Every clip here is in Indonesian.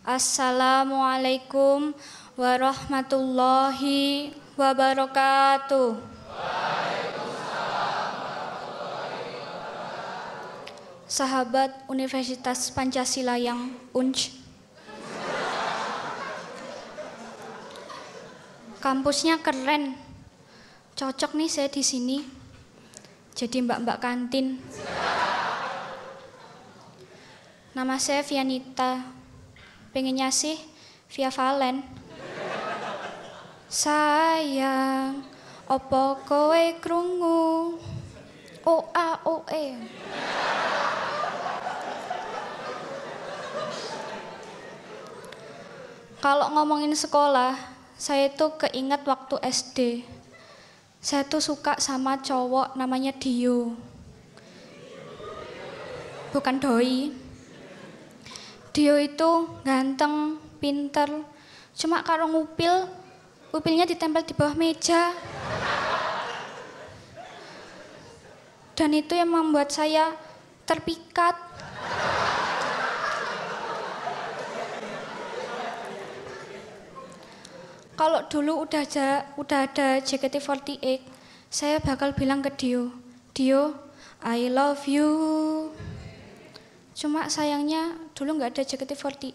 Assalamualaikum warahmatullahi wabarakatuh. Sahabat Universitas Pancasila yang unj. Kampusnya keren. Cocok nih saya di sini. Jadi mbak-mbak kantin. Nama saya Vianita pengennya sih via Valen. Sayang, opo kowe krungu? O A O E. Kalau ngomongin sekolah, saya itu keinget waktu SD. Saya tuh suka sama cowok namanya Dio. Bukan doi. Dio itu ganteng, pinter, cuma kalau ngupil, upilnya ditempel di bawah meja. Dan itu yang membuat saya terpikat. Kalau dulu udah ada, udah ada JKT48, saya bakal bilang ke Dio, Dio, I love you. Cuma sayangnya dulu nggak ada JKT48,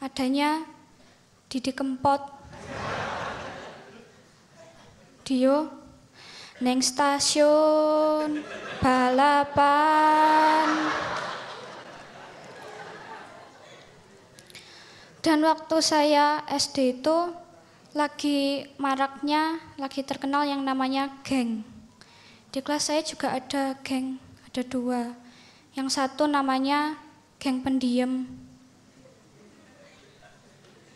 adanya Didi Kempot, Dio, Neng Stasiun, Balapan. Dan waktu saya SD itu lagi maraknya, lagi terkenal yang namanya geng. Di kelas saya juga ada geng, ada dua. Yang satu namanya geng pendiam.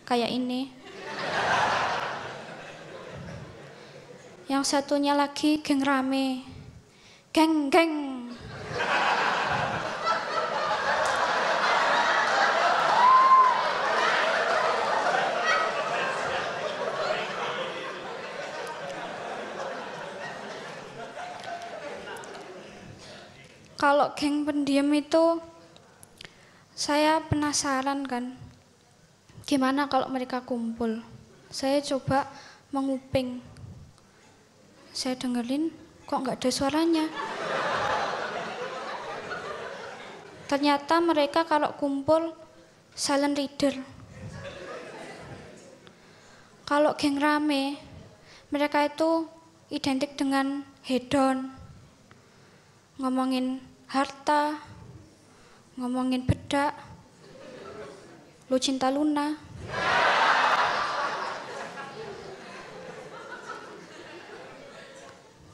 Kayak ini. Yang satunya lagi geng rame. Geng geng geng pendiam itu saya penasaran kan gimana kalau mereka kumpul saya coba menguping saya dengerin kok nggak ada suaranya ternyata mereka kalau kumpul silent reader kalau geng rame mereka itu identik dengan hedon ngomongin harta, ngomongin bedak, lu cinta Luna.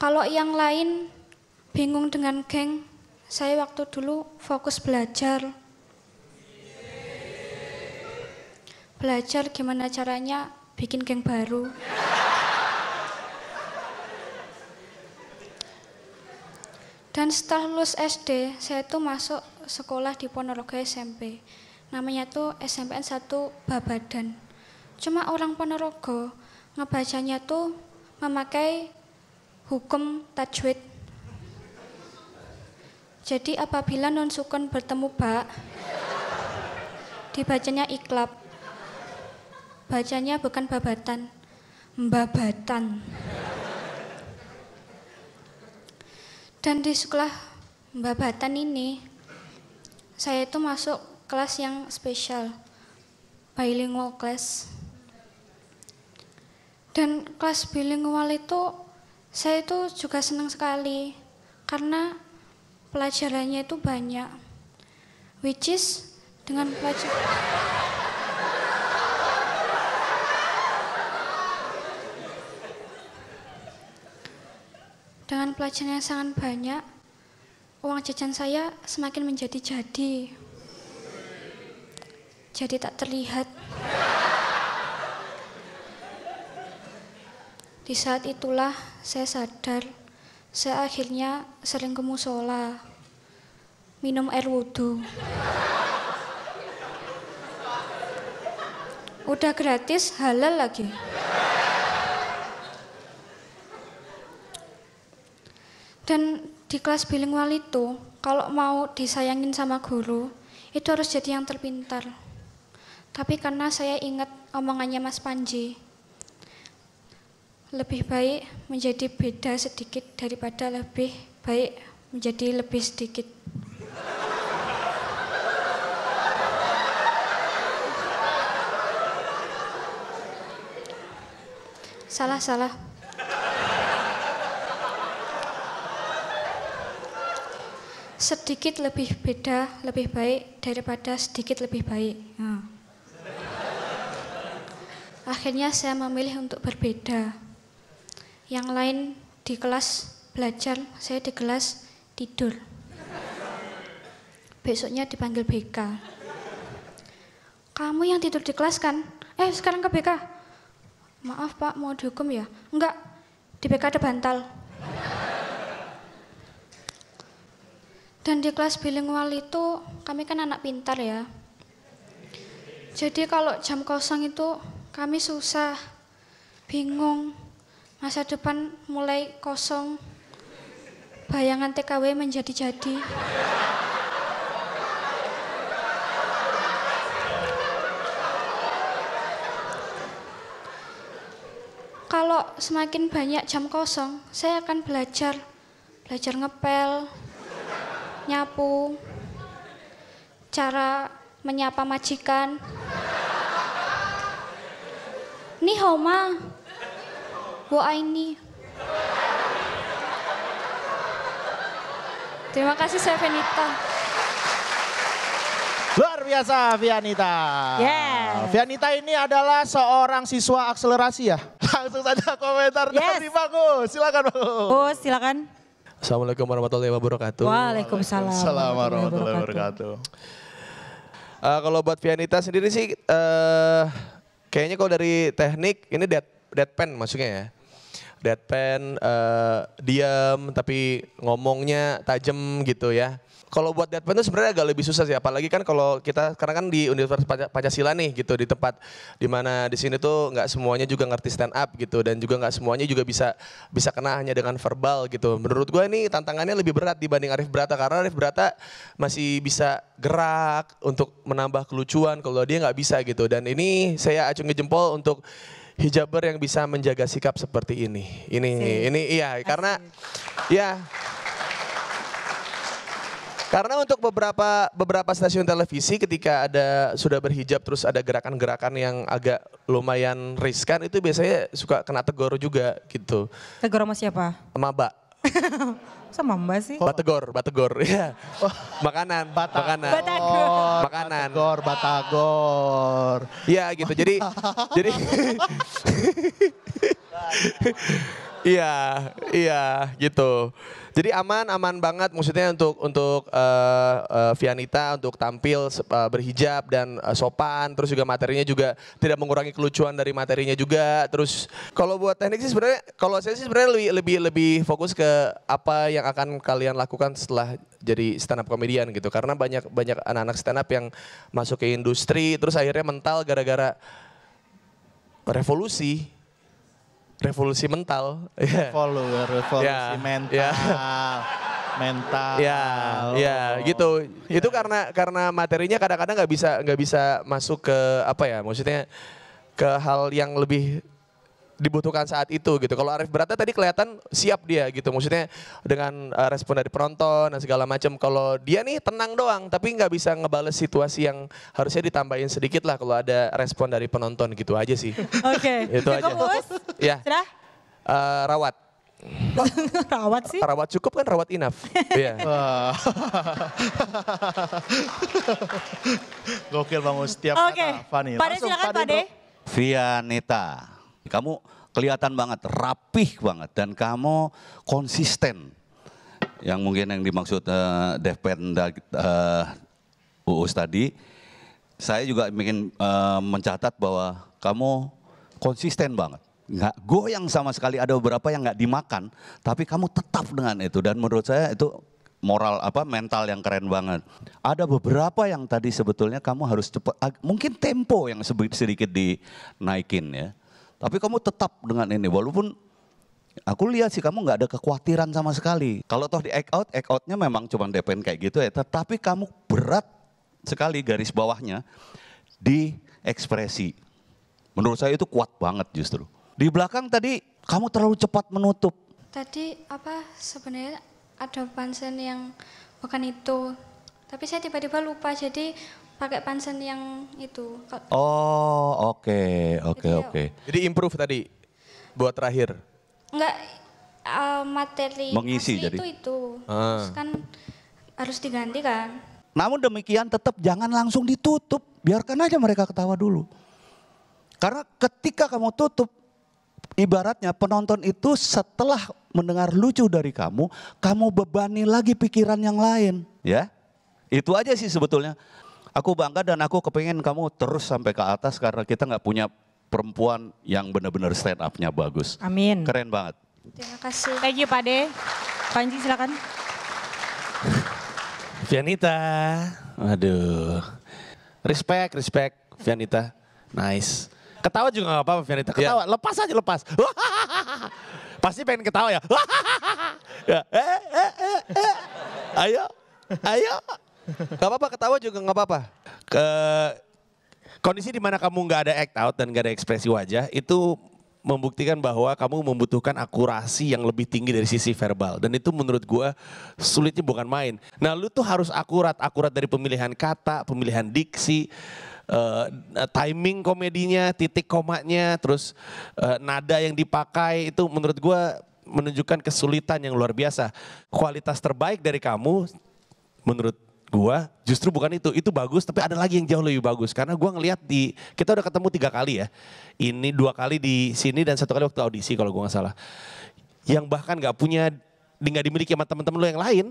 Kalau yang lain bingung dengan geng, saya waktu dulu fokus belajar. Belajar gimana caranya bikin geng baru. Dan setelah lulus SD, saya itu masuk sekolah di Ponorogo SMP. Namanya tuh SMPN 1 Babadan. Cuma orang Ponorogo ngebacanya tuh memakai hukum tajwid. Jadi apabila non sukun bertemu bak, dibacanya iklab. Bacanya bukan babatan, mbabatan. Dan di sekolah Mbak Batan ini, saya itu masuk kelas yang spesial, bilingual class. Dan kelas bilingual itu saya itu juga senang sekali karena pelajarannya itu banyak. Which is dengan pelajaran dengan pelajaran yang sangat banyak, uang jajan saya semakin menjadi jadi. Jadi tak terlihat. Di saat itulah saya sadar, saya akhirnya sering ke musola, minum air wudhu. Udah gratis, halal lagi. dan di kelas bilingual itu kalau mau disayangin sama guru itu harus jadi yang terpintar tapi karena saya ingat omongannya Mas Panji lebih baik menjadi beda sedikit daripada lebih baik menjadi lebih sedikit salah salah sedikit lebih beda lebih baik daripada sedikit lebih baik. Nah. Akhirnya saya memilih untuk berbeda. Yang lain di kelas belajar, saya di kelas tidur. Besoknya dipanggil BK. Kamu yang tidur di kelas kan? Eh sekarang ke BK. Maaf pak, mau dihukum ya? Enggak, di BK ada bantal. Dan di kelas bilingual itu kami kan anak pintar ya. Jadi kalau jam kosong itu kami susah, bingung, masa depan mulai kosong, bayangan TKW menjadi-jadi. Kalau semakin banyak jam kosong, saya akan belajar, belajar ngepel, nyapu, cara menyapa majikan. Ni homa, ma. Wo aini. Terima kasih Sevenita. Luar biasa Vianita. Yeah. Vianita ini adalah seorang siswa akselerasi ya. Langsung saja komentar yes. dari Bagus. Silakan Bagus. Oh, silakan. Assalamualaikum warahmatullahi wabarakatuh. Waalaikumsalam, Assalamualaikum warahmatullahi wabarakatuh. Uh, kalau buat Vianita sendiri sih, uh, kayaknya kalau dari teknik ini dead, dead pen maksudnya ya? deadpan, uh, diam tapi ngomongnya tajam gitu ya. Kalau buat deadpan itu sebenarnya agak lebih susah sih, apalagi kan kalau kita karena kan di Universitas Pancasila nih gitu di tempat dimana di sini tuh nggak semuanya juga ngerti stand up gitu dan juga nggak semuanya juga bisa bisa kena hanya dengan verbal gitu. Menurut gue ini tantangannya lebih berat dibanding Arif Brata karena Arif Brata masih bisa gerak untuk menambah kelucuan kalau dia nggak bisa gitu dan ini saya acungi jempol untuk hijaber yang bisa menjaga sikap seperti ini. Ini ini iya karena ya karena untuk beberapa beberapa stasiun televisi ketika ada sudah berhijab terus ada gerakan-gerakan yang agak lumayan riskan itu biasanya suka kena tegur juga gitu. Tegur sama siapa? Sama Mbak. Sama mbak sih? Batagor, batagor, iya. Oh. Makanan, batagor, makanan. Batagor. Makanan. Batagor, batagor. Iya gitu, jadi, jadi. Iya, iya gitu. Jadi aman, aman banget maksudnya untuk untuk uh, uh, Vianita untuk tampil uh, berhijab dan uh, sopan, terus juga materinya juga tidak mengurangi kelucuan dari materinya juga. Terus kalau buat teknik sih sebenarnya kalau saya sih sebenarnya lebih lebih lebih fokus ke apa yang akan kalian lakukan setelah jadi stand up komedian gitu. Karena banyak banyak anak-anak stand up yang masuk ke industri terus akhirnya mental gara-gara revolusi revolusi mental. Iya. Revolu, revolusi yeah. Iya. mental. Yeah. mental. Ya, ya, oh. gitu. Yeah. Itu karena karena materinya kadang-kadang nggak -kadang bisa nggak bisa masuk ke apa ya? Maksudnya ke hal yang lebih dibutuhkan saat itu gitu. Kalau Arif Berata tadi kelihatan siap dia gitu. Maksudnya dengan uh, respon dari penonton dan segala macam. Kalau dia nih tenang doang tapi nggak bisa ngebales situasi yang harusnya ditambahin sedikit lah kalau ada respon dari penonton gitu aja sih. Oke. Okay. itu aja. Bos. Ya. Uh, rawat. rawat sih. Rawat cukup kan rawat inaf. Iya. Gokil Bang Setiap okay. kata Fani. Pak silakan Pak Vianita. Kamu kelihatan banget, rapih banget dan kamu konsisten. Yang mungkin yang dimaksud uh, eh, Devpen uh, eh, Uus tadi, saya juga ingin uh, mencatat bahwa kamu konsisten banget. Nggak goyang sama sekali, ada beberapa yang nggak dimakan, tapi kamu tetap dengan itu. Dan menurut saya itu moral apa mental yang keren banget. Ada beberapa yang tadi sebetulnya kamu harus cepat mungkin tempo yang sedikit dinaikin ya. Tapi kamu tetap dengan ini walaupun aku lihat sih kamu nggak ada kekhawatiran sama sekali. Kalau toh di act out, act outnya memang cuma DPN kayak gitu ya. Tetapi kamu berat sekali garis bawahnya di ekspresi. Menurut saya itu kuat banget justru. Di belakang tadi kamu terlalu cepat menutup. Tadi apa sebenarnya ada pansen yang bukan itu. Tapi saya tiba-tiba lupa jadi pakai pansen yang itu. Oh, oke, oke, oke. Jadi improve tadi buat terakhir. Enggak uh, materi mengisi jadi itu itu. Ah. Terus kan harus diganti kan. Namun demikian tetap jangan langsung ditutup, biarkan aja mereka ketawa dulu. Karena ketika kamu tutup ibaratnya penonton itu setelah mendengar lucu dari kamu, kamu bebani lagi pikiran yang lain, ya. Itu aja sih sebetulnya. Aku bangga dan aku kepengen kamu terus sampai ke atas karena kita nggak punya perempuan yang benar-benar stand up-nya bagus. Amin. Keren banget. Terima kasih. Thank you Pak De. Panji silakan. Vianita. Aduh. Respect, respect Vianita. Nice. Ketawa juga gak apa-apa Vianita. Iya. Ketawa, yeah. lepas aja lepas. Pasti pengen ketawa ya. ya. Eh, eh, eh, eh. Ayo, ayo. Gak apa-apa ketawa juga gak apa-apa. Ke kondisi di mana kamu nggak ada act out dan nggak ada ekspresi wajah itu membuktikan bahwa kamu membutuhkan akurasi yang lebih tinggi dari sisi verbal dan itu menurut gue sulitnya bukan main. Nah lu tuh harus akurat akurat dari pemilihan kata, pemilihan diksi, uh, timing komedinya, titik komanya, terus uh, nada yang dipakai itu menurut gue menunjukkan kesulitan yang luar biasa. Kualitas terbaik dari kamu menurut gua justru bukan itu itu bagus tapi ada lagi yang jauh lebih bagus karena gua ngelihat di kita udah ketemu tiga kali ya ini dua kali di sini dan satu kali waktu audisi kalau gua nggak salah yang bahkan nggak punya nggak dimiliki sama teman-teman lo yang lain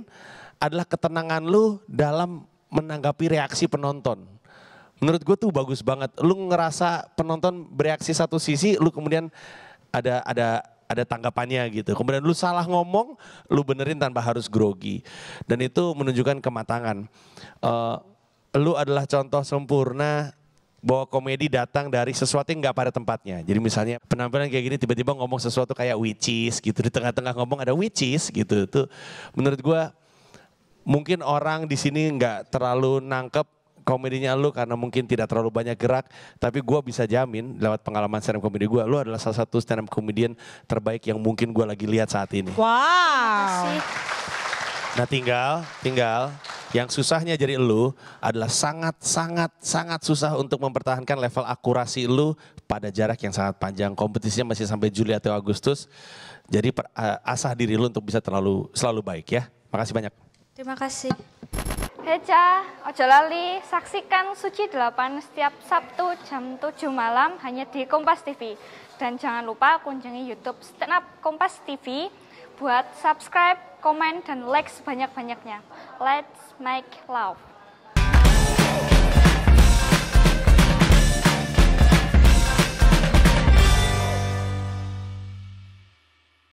adalah ketenangan lo dalam menanggapi reaksi penonton menurut gue tuh bagus banget lu ngerasa penonton bereaksi satu sisi lu kemudian ada ada ada tanggapannya gitu. Kemudian lu salah ngomong, lu benerin tanpa harus grogi. Dan itu menunjukkan kematangan. Uh, lu adalah contoh sempurna bahwa komedi datang dari sesuatu yang nggak pada tempatnya. Jadi misalnya penampilan kayak gini tiba-tiba ngomong sesuatu kayak witches gitu di tengah-tengah ngomong ada witches gitu. Itu menurut gue mungkin orang di sini nggak terlalu nangkep komedinya lu karena mungkin tidak terlalu banyak gerak tapi gue bisa jamin lewat pengalaman stand up komedi gue lu adalah salah satu stand up komedian terbaik yang mungkin gue lagi lihat saat ini wow nah tinggal tinggal yang susahnya jadi lu adalah sangat sangat sangat susah untuk mempertahankan level akurasi lu pada jarak yang sangat panjang. Kompetisinya masih sampai Juli atau Agustus. Jadi per, uh, asah diri lu untuk bisa terlalu selalu baik ya. Makasih banyak. Terima kasih. Heca, ojo lali, saksikan Suci 8 setiap Sabtu jam 7 malam hanya di Kompas TV. Dan jangan lupa kunjungi YouTube Stand Up Kompas TV buat subscribe, komen, dan like sebanyak-banyaknya. Let's make love.